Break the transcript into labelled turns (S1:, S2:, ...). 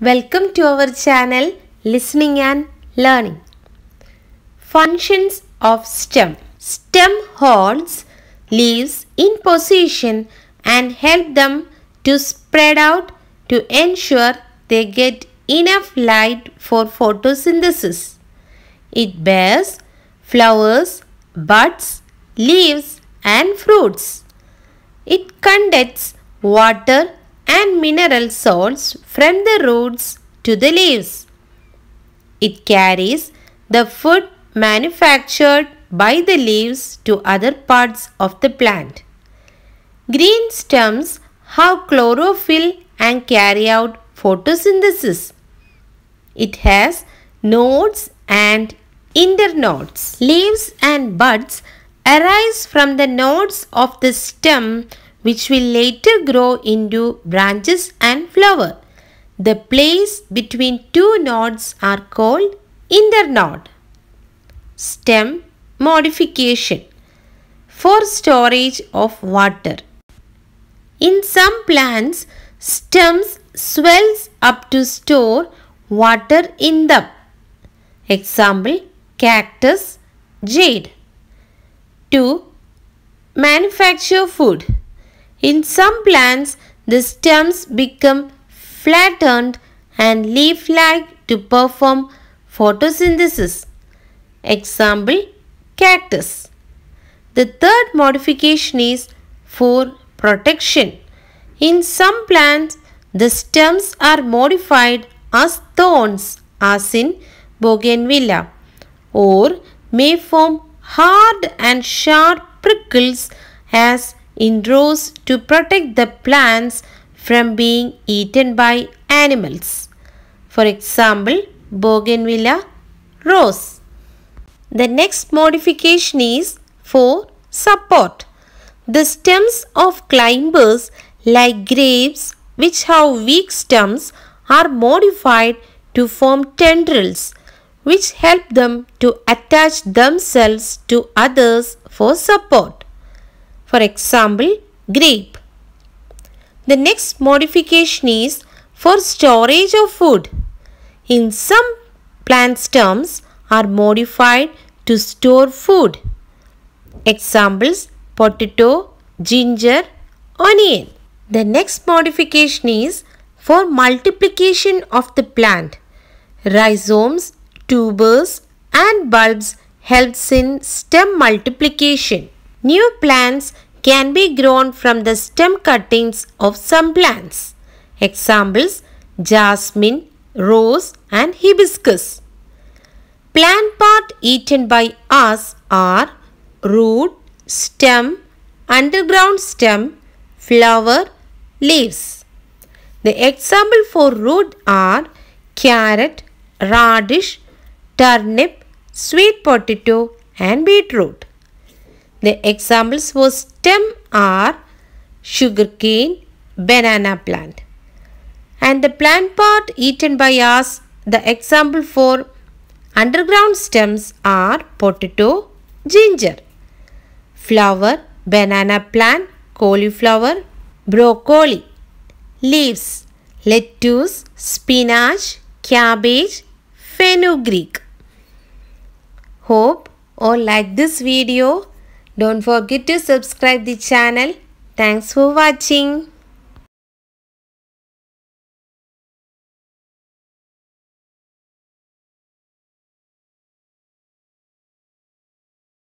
S1: Welcome to our channel Listening and Learning. Functions of stem. Stem holds leaves in position and help them to spread out to ensure they get enough light for photosynthesis. It bears flowers, buds, leaves and fruits. It conducts water and mineral salts from the roots to the leaves. It carries the food manufactured by the leaves to other parts of the plant. Green stems have chlorophyll and carry out photosynthesis. It has nodes and internodes. Leaves and buds arise from the nodes of the stem which will later grow into branches and flower. The place between two nodes are called internode. Stem modification for storage of water. In some plants, stems swells up to store water in them. Example, cactus, jade. 2. Manufacture food. In some plants, the stems become flattened and leaf-like to perform photosynthesis. Example, cactus. The third modification is for protection. In some plants, the stems are modified as thorns as in bougainvillea or may form hard and sharp prickles as in rows to protect the plants from being eaten by animals. For example, bougainvillea rose. The next modification is for support. The stems of climbers like grapes which have weak stems are modified to form tendrils which help them to attach themselves to others for support. For example, grape. The next modification is for storage of food. In some plant stems are modified to store food. Examples potato, ginger, onion. The next modification is for multiplication of the plant. Rhizomes, tubers and bulbs helps in stem multiplication. New plants can be grown from the stem cuttings of some plants. Examples jasmine, rose and hibiscus. Plant part eaten by us are root, stem, underground stem, flower, leaves. The example for root are carrot, radish, turnip, sweet potato and beetroot. The examples for stem are sugarcane, banana plant. And the plant part eaten by us, the example for underground stems are potato, ginger, flower, banana plant, cauliflower, broccoli, leaves, lettuce, spinach, cabbage, fenugreek. Hope or like this video don't forget to subscribe the channel. Thanks for watching.